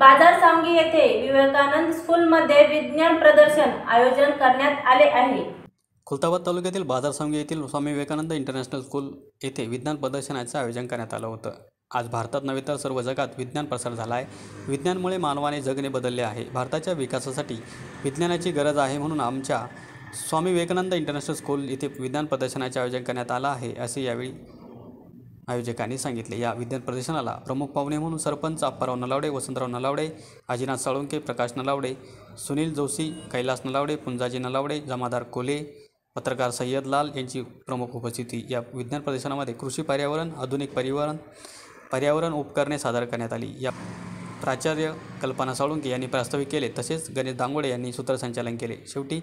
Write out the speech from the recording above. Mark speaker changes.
Speaker 1: बाजार येथे विवेकानंद स्कूलमध्ये विज्ञान प्रदर्शन आयोजन करण्यात आले आहे
Speaker 2: खुलताबाद तालुक्यातील बाजार सांगी येथील स्वामी विवेकानंद इंटरनॅशनल स्कूल येथे विज्ञान प्रदर्शनाचं आयोजन करण्यात आलं होतं आज भारतात नव्हे तर सर्व जगात विज्ञान प्रसार झाला आहे विज्ञानमुळे मानवाने जगणे बदलले आहे भारताच्या विकासासाठी विज्ञानाची गरज आहे म्हणून आमच्या स्वामी विवेकानंद इंटरनॅशनल स्कूल इथे विज्ञान प्रदर्शनाचे आयोजन करण्यात आलं आहे असे यावेळी आयोजकांनी सांगितले या विज्ञान प्रदर्शनाला प्रमुख पाहुणे म्हणून सरपंच अप्पाराव नलावडे वसंतराव नलावडे आजीनाथ साळुंके प्रकाश नलावडे सुनील जोशी कैलास नलावडे पुंजाजी नलावडे जमादार कोले पत्रकार सय्यद लाल यांची प्रमुख उपस्थिती या विज्ञान प्रदर्शनामध्ये कृषी पर्यावरण आधुनिक पर्यावरण पर्यावरण उपकरणे सादर करण्यात आली या प्राचार्य कल्पना साळुंके यांनी प्रास्ताविक केले तसेच गणेश दांगोडे यांनी सूत्रसंचालन केले शेवटी